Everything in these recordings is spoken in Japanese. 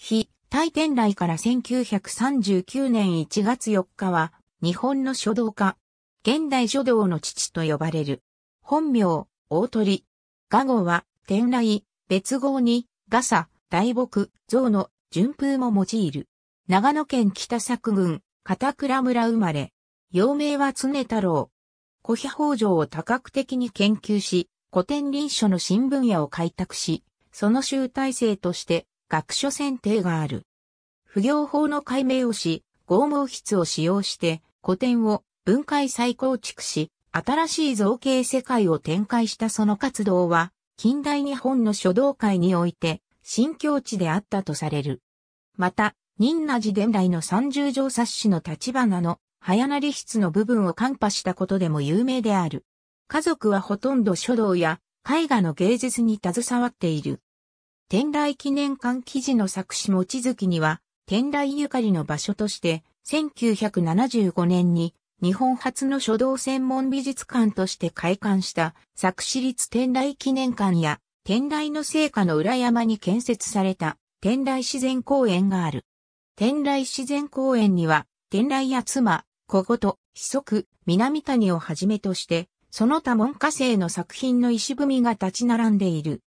非、大天来から1939年1月4日は、日本の書道家、現代書道の父と呼ばれる。本名、大鳥。画号は、天来、別号に、ガサ、大木、象の、順風も用いる。長野県北作郡、片倉村生まれ。幼名は常太郎。古飛法上を多角的に研究し、古典臨書の新分野を開拓し、その集大成として、学書選定がある。不行法の解明をし、合毛筆を使用して古典を分解再構築し、新しい造形世界を展開したその活動は、近代日本の書道界において、新境地であったとされる。また、仁和寺伝来の三十条冊子の立花の、早成筆の部分を看破したことでも有名である。家族はほとんど書道や絵画の芸術に携わっている。天来記念館記事の作詞望月には、天来ゆかりの場所として、1975年に日本初の書道専門美術館として開館した作詞立天来記念館や天来の聖火の裏山に建設された天来自然公園がある。天来自然公園には天来や妻、小言、四足、南谷をはじめとして、その他文化生の作品の石踏みが立ち並んでいる。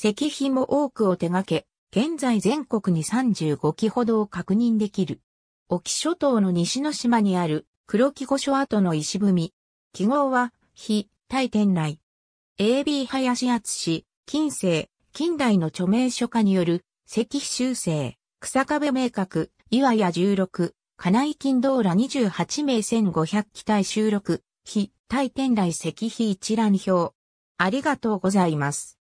石碑も多くを手掛け、現在全国に35基ほどを確認できる。沖諸島の西の島にある黒木御所跡の石踏み。記号は、非、大天来。AB 林厚氏、近世、近代の著名書家による、石碑修正、草壁明確、岩屋16、金井金道ら28名1500機体収録、非、大天来石碑一覧表。ありがとうございます。